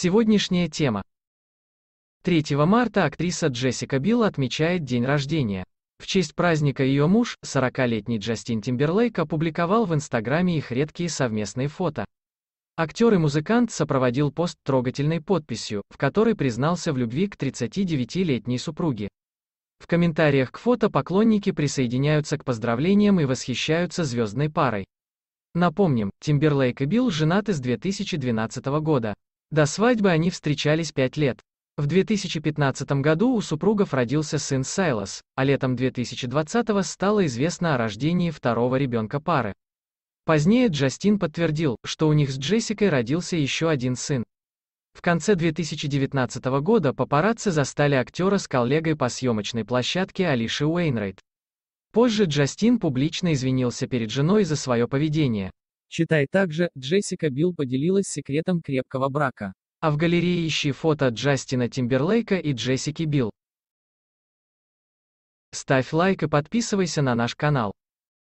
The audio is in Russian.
Сегодняшняя тема. 3 марта актриса Джессика Билл отмечает день рождения. В честь праздника ее муж, 40-летний Джастин Тимберлейк, опубликовал в Инстаграме их редкие совместные фото. Актер и музыкант сопроводил пост трогательной подписью, в которой признался в любви к 39-летней супруге. В комментариях к фото поклонники присоединяются к поздравлениям и восхищаются звездной парой. Напомним, Тимберлейк и Билл женаты с 2012 года. До свадьбы они встречались пять лет. В 2015 году у супругов родился сын Сайлас, а летом 2020 стало известно о рождении второго ребенка пары. Позднее Джастин подтвердил, что у них с Джессикой родился еще один сын. В конце 2019 года папарацци застали актера с коллегой по съемочной площадке Алиши Уэйнрайт. Позже Джастин публично извинился перед женой за свое поведение, Читай также, Джессика Билл поделилась секретом крепкого брака. А в галерее ищи фото Джастина Тимберлейка и Джессики Билл. Ставь лайк и подписывайся на наш канал.